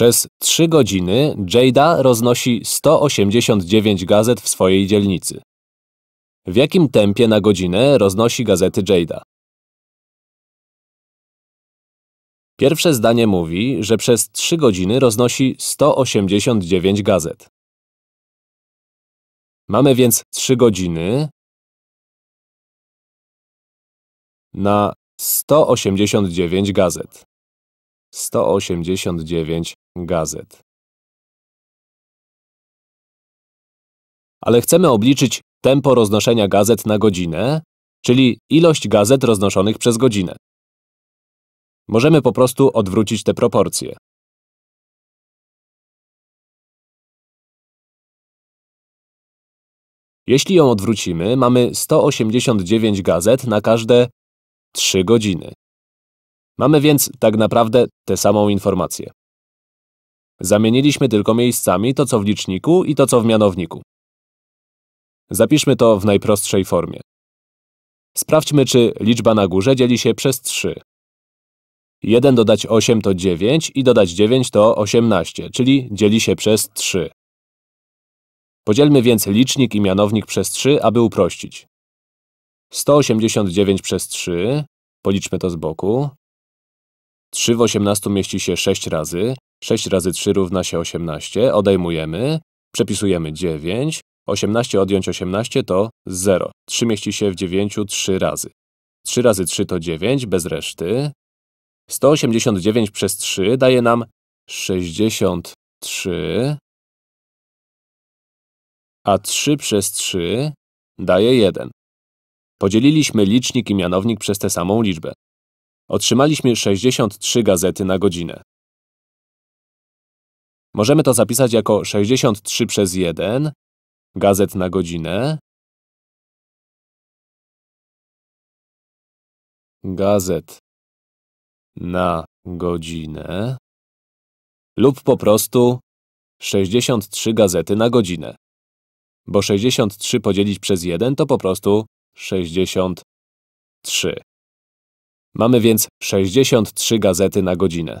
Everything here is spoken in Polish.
Przez trzy godziny Jada roznosi 189 gazet w swojej dzielnicy. W jakim tempie na godzinę roznosi gazety Jada? Pierwsze zdanie mówi, że przez 3 godziny roznosi 189 gazet. Mamy więc 3 godziny na 189 gazet. 189 gazet. Ale chcemy obliczyć tempo roznoszenia gazet na godzinę, czyli ilość gazet roznoszonych przez godzinę. Możemy po prostu odwrócić te proporcje. Jeśli ją odwrócimy, mamy 189 gazet na każde 3 godziny. Mamy więc tak naprawdę tę samą informację. Zamieniliśmy tylko miejscami to, co w liczniku i to, co w mianowniku. Zapiszmy to w najprostszej formie. Sprawdźmy, czy liczba na górze dzieli się przez 3. 1 dodać 8 to 9 i dodać 9 to 18, czyli dzieli się przez 3. Podzielmy więc licznik i mianownik przez 3, aby uprościć. 189 przez 3, policzmy to z boku, 3 w 18 mieści się 6 razy. 6 razy 3 równa się 18. Odejmujemy. Przepisujemy 9. 18 odjąć 18 to 0. 3 mieści się w 9 3 razy. 3 razy 3 to 9, bez reszty. 189 przez 3 daje nam 63, a 3 przez 3 daje 1. Podzieliliśmy licznik i mianownik przez tę samą liczbę. Otrzymaliśmy 63 gazety na godzinę. Możemy to zapisać jako 63 przez 1 gazet na godzinę gazet na godzinę lub po prostu 63 gazety na godzinę. Bo 63 podzielić przez 1 to po prostu 63. Mamy więc 63 gazety na godzinę.